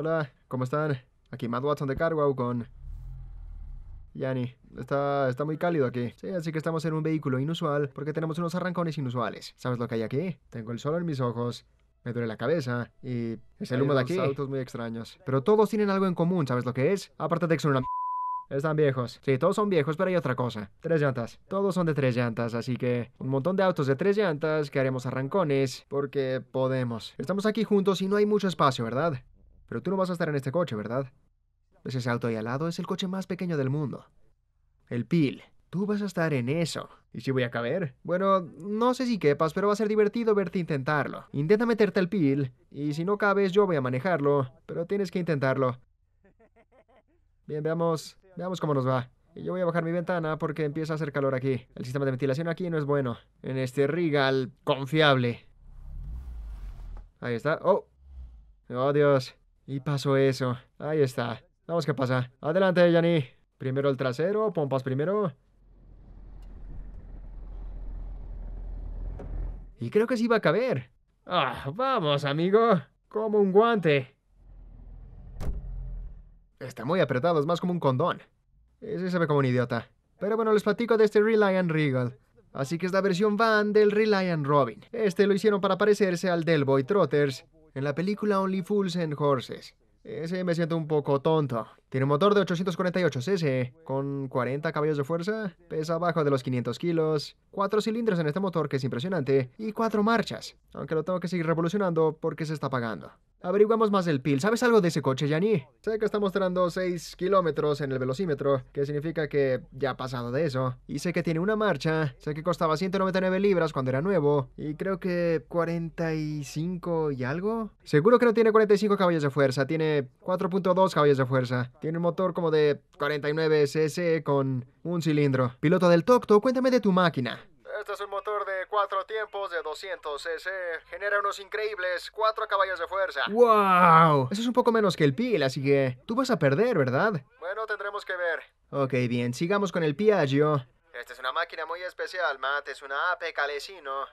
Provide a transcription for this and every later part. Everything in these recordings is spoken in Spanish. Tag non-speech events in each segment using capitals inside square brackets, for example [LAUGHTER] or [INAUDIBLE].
Hola, ¿cómo están? Aquí Matt Watson de Carwow con... Yanni, está, está muy cálido aquí. Sí, así que estamos en un vehículo inusual porque tenemos unos arrancones inusuales. ¿Sabes lo que hay aquí? Tengo el sol en mis ojos, me duele la cabeza y es el humo de aquí. autos muy extraños. Pero todos tienen algo en común, ¿sabes lo que es? Aparte de que son una... Están viejos. Sí, todos son viejos, pero hay otra cosa. Tres llantas. Todos son de tres llantas, así que un montón de autos de tres llantas que haremos arrancones porque podemos. Estamos aquí juntos y no hay mucho espacio, ¿verdad? Pero tú no vas a estar en este coche, ¿verdad? ese auto ahí al lado? Es el coche más pequeño del mundo. El PIL. Tú vas a estar en eso. ¿Y si voy a caber? Bueno, no sé si quepas, pero va a ser divertido verte intentarlo. Intenta meterte al PIL, y si no cabes, yo voy a manejarlo, pero tienes que intentarlo. Bien, veamos, veamos cómo nos va. Y yo voy a bajar mi ventana porque empieza a hacer calor aquí. El sistema de ventilación aquí no es bueno. En este Regal, confiable. Ahí está. ¡Oh! ¡Oh, Dios! Y pasó eso. Ahí está. Vamos qué pasa. Adelante, Yanni. Primero el trasero, pompas primero. Y creo que sí va a caber. Ah, vamos, amigo. Como un guante. Está muy apretado, es más como un condón. Ese se ve como un idiota. Pero bueno, les platico de este Reliant Regal. Así que es la versión van del Reliant Robin. Este lo hicieron para parecerse al del Boy Trotters, en la película Only Fools and Horses. Ese me siento un poco tonto. Tiene un motor de 848 cc, con 40 caballos de fuerza, pesa abajo de los 500 kilos, 4 cilindros en este motor que es impresionante, y cuatro marchas, aunque lo tengo que seguir revolucionando porque se está apagando. Averiguamos más del PIL. ¿Sabes algo de ese coche, Yanni? Sé que está mostrando 6 kilómetros en el velocímetro, que significa que ya ha pasado de eso. Y sé que tiene una marcha, sé que costaba 199 libras cuando era nuevo, y creo que 45 y algo. Seguro que no tiene 45 caballos de fuerza, tiene 4.2 caballos de fuerza. Tiene un motor como de 49 cc con un cilindro. Piloto del Tocto, cuéntame de tu máquina. Este es un motor de cuatro tiempos de 200 cc. Genera unos increíbles cuatro caballos de fuerza. ¡Wow! Eso es un poco menos que el PIL, así que tú vas a perder, ¿verdad? Bueno, tendremos que ver. Ok, bien, sigamos con el Piaggio. Esta es una máquina muy especial, Matt. Es una AP Calesino.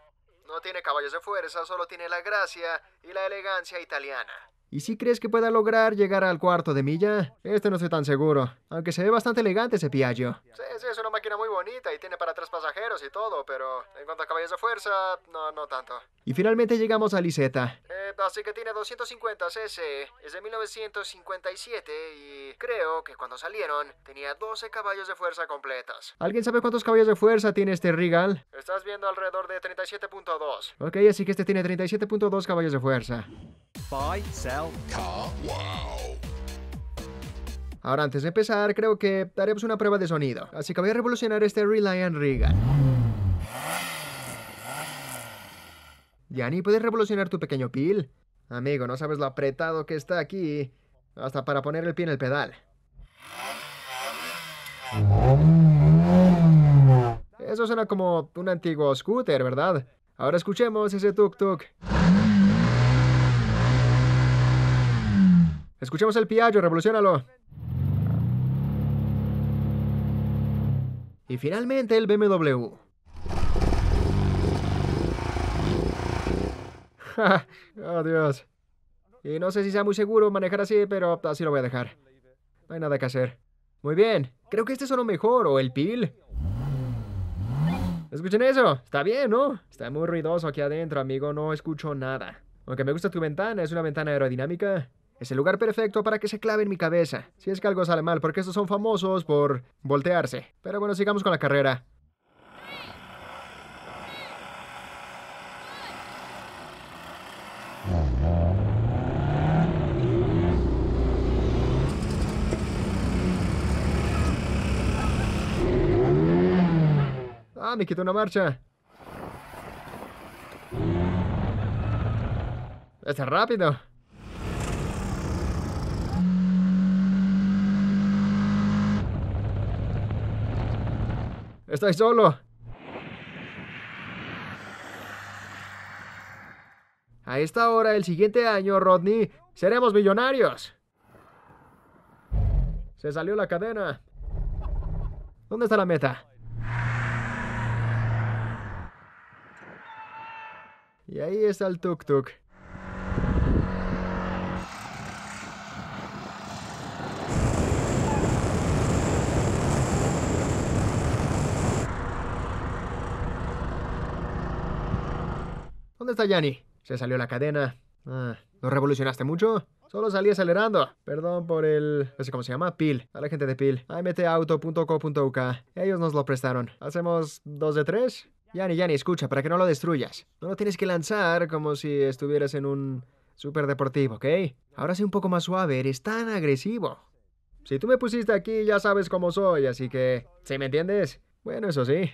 No tiene caballos de fuerza, solo tiene la gracia y la elegancia italiana. ¿Y si crees que pueda lograr llegar al cuarto de milla? Este no estoy tan seguro, aunque se ve bastante elegante ese Piaggio. Sí, sí, es una máquina muy bonita y tiene para tres pasajeros y todo, pero en cuanto a caballos de fuerza, no, no tanto. Y finalmente llegamos a Liseta. Eh, así que tiene 250 cc, es de 1957 y creo que cuando salieron tenía 12 caballos de fuerza completos. ¿Alguien sabe cuántos caballos de fuerza tiene este Regal? Estás viendo alrededor de 37.2. Ok, así que este tiene 37.2 caballos de fuerza. Buy, sell, car, wow. Ahora, antes de empezar, creo que daremos una prueba de sonido. Así que voy a revolucionar este Reliant Regan. Yani, ¿puedes revolucionar tu pequeño pil? Amigo, no sabes lo apretado que está aquí. Hasta para poner el pie en el pedal. Eso suena como un antiguo scooter, ¿verdad? Ahora escuchemos ese tuk-tuk. Escuchemos el piallo, revolucionalo. Y finalmente el BMW. oh Y no sé si sea muy seguro manejar así, pero así lo voy a dejar. No hay nada que hacer. Muy bien, creo que este es lo mejor, o el pil. Escuchen eso, está bien, ¿no? Está muy ruidoso aquí adentro, amigo, no escucho nada. Aunque me gusta tu ventana, es una ventana aerodinámica. Es el lugar perfecto para que se clave en mi cabeza. Si es que algo sale mal, porque estos son famosos por voltearse. Pero bueno, sigamos con la carrera. Ah, me quitó una marcha. Está rápido. Estoy solo. A esta hora el siguiente año, Rodney, seremos millonarios. Se salió la cadena. ¿Dónde está la meta? Y ahí está el tuk-tuk. ¿Dónde está Yanni? Se salió la cadena. Ah, ¿no revolucionaste mucho? Solo salí acelerando. Perdón por el... No sé cómo se llama. PIL. A la gente de PIL. amtauto.co.uk. Ellos nos lo prestaron. ¿Hacemos dos de tres? Yanni, Yanni, escucha, para que no lo destruyas. No lo tienes que lanzar como si estuvieras en un... super deportivo, ¿ok? Ahora sé un poco más suave, eres tan agresivo. Si tú me pusiste aquí, ya sabes cómo soy, así que... ¿Sí me entiendes? Bueno, eso sí.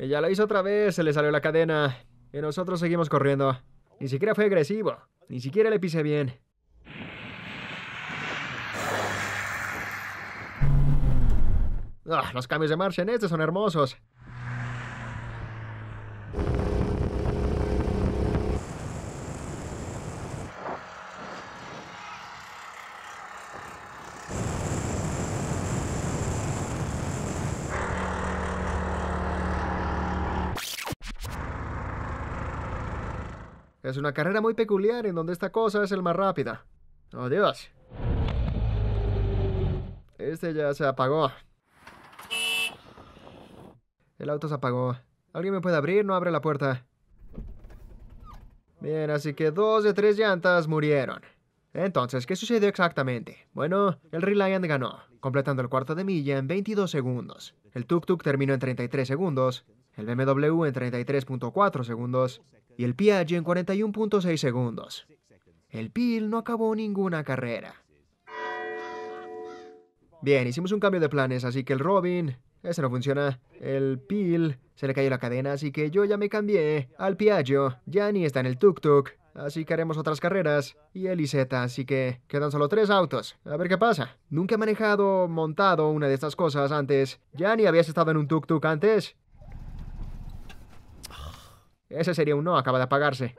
Ella la hizo otra vez, se le salió la cadena. Y nosotros seguimos corriendo. Ni siquiera fue agresivo. Ni siquiera le pisé bien. Ah, los cambios de marcha en este son hermosos. Es una carrera muy peculiar en donde esta cosa es el más rápida. ¡Adiós! Este ya se apagó. El auto se apagó. ¿Alguien me puede abrir? No abre la puerta. Bien, así que dos de tres llantas murieron. Entonces, ¿qué sucedió exactamente? Bueno, el Reliant ganó, completando el cuarto de milla en 22 segundos. El Tuk Tuk terminó en 33 segundos, el BMW en 33.4 segundos, y el Piaggio en 41.6 segundos. El Peel no acabó ninguna carrera. Bien, hicimos un cambio de planes, así que el Robin, ese no funciona. El Peel se le cayó la cadena, así que yo ya me cambié al Piaggio. Ya está en el tuk-tuk, así que haremos otras carreras. Y el así que quedan solo tres autos. A ver qué pasa. Nunca he manejado, montado una de estas cosas antes. Ya habías estado en un tuk-tuk antes. Ese sería un no, acaba de apagarse.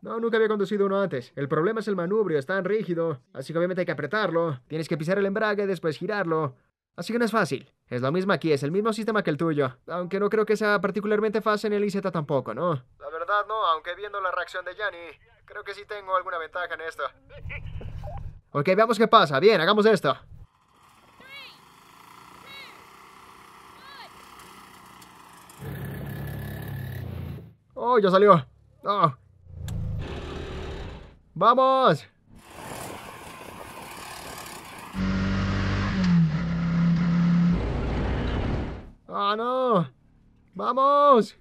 No, nunca había conducido uno antes. El problema es el manubrio, es tan rígido. Así que obviamente hay que apretarlo. Tienes que pisar el embrague, después girarlo. Así que no es fácil. Es lo mismo aquí, es el mismo sistema que el tuyo. Aunque no creo que sea particularmente fácil en el IZ tampoco, ¿no? La verdad no, aunque viendo la reacción de Yanni, creo que sí tengo alguna ventaja en esto. Ok, veamos qué pasa. Bien, hagamos esto. ¡Oh, ya salió! Oh. ¡Vamos! ¡Ah, no! ¡Vamos!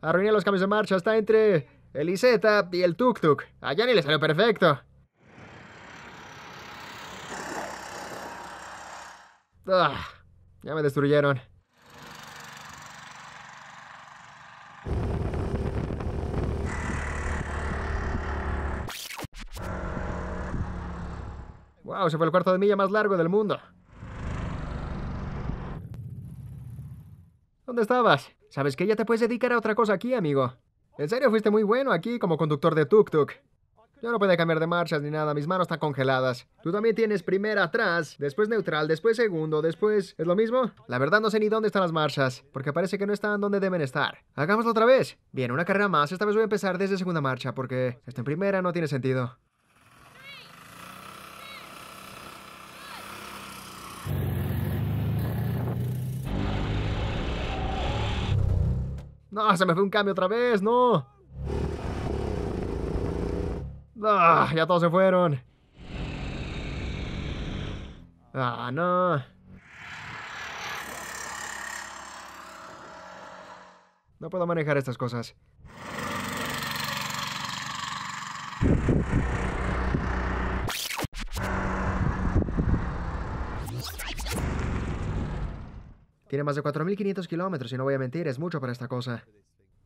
Arruiné los cambios de marcha. Está entre el IZ y el tuk-tuk. A ni le salió perfecto. Ah, ya me destruyeron. ¡Wow! ese fue el cuarto de milla más largo del mundo. ¿Dónde estabas? ¿Sabes que ya te puedes dedicar a otra cosa aquí, amigo? En serio, fuiste muy bueno aquí como conductor de tuk-tuk. Yo no puedo cambiar de marchas ni nada, mis manos están congeladas. Tú también tienes primera atrás, después neutral, después segundo, después... ¿Es lo mismo? La verdad no sé ni dónde están las marchas, porque parece que no están donde deben estar. Hagámoslo otra vez. Bien, una carrera más, esta vez voy a empezar desde segunda marcha, porque... Esto en primera no tiene sentido. No, se me fue un cambio otra vez, no. Ah, ya todos se fueron. Ah, no. No puedo manejar estas cosas. Tiene más de 4.500 kilómetros y no voy a mentir, es mucho para esta cosa.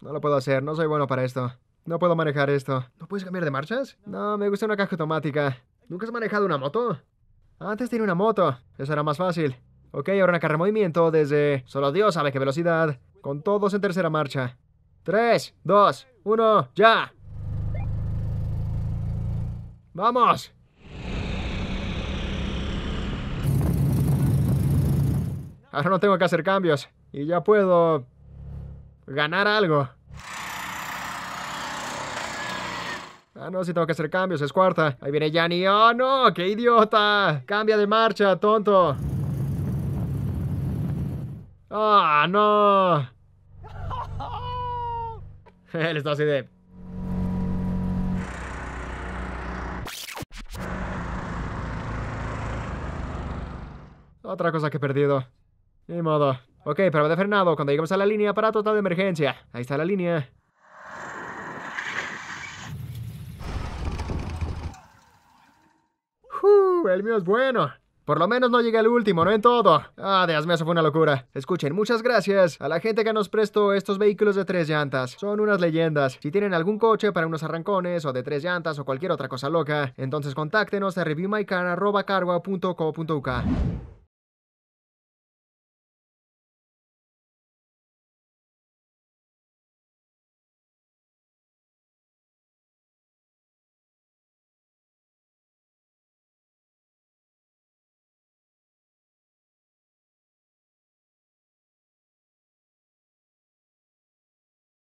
No lo puedo hacer, no soy bueno para esto. No puedo manejar esto. ¿No puedes cambiar de marchas? No, me gusta una caja automática. ¿Nunca has manejado una moto? Antes tenía una moto. Eso era más fácil. Ok, ahora una carrera movimiento desde... Solo Dios sabe qué velocidad. Con todos en tercera marcha. 3, 2, 1, ya. ¡Vamos! Ahora no tengo que hacer cambios y ya puedo ganar algo. Ah, no, sí tengo que hacer cambios, es cuarta. Ahí viene Yanni. ¡Oh, no! ¡Qué idiota! Cambia de marcha, tonto. ¡Ah, no! [LAUGHS] Él está así de... Otra cosa que he perdido. Ni modo. Ok, pero de frenado. cuando lleguemos a la línea, para total de emergencia. Ahí está la línea. el mío es bueno. Por lo menos no llegué al último, no en todo. Ah, Dios mío, eso fue una locura. Escuchen, muchas gracias a la gente que nos prestó estos vehículos de tres llantas. Son unas leyendas. Si tienen algún coche para unos arrancones o de tres llantas o cualquier otra cosa loca, entonces contáctenos a reviewmycar.cargo.co.uk.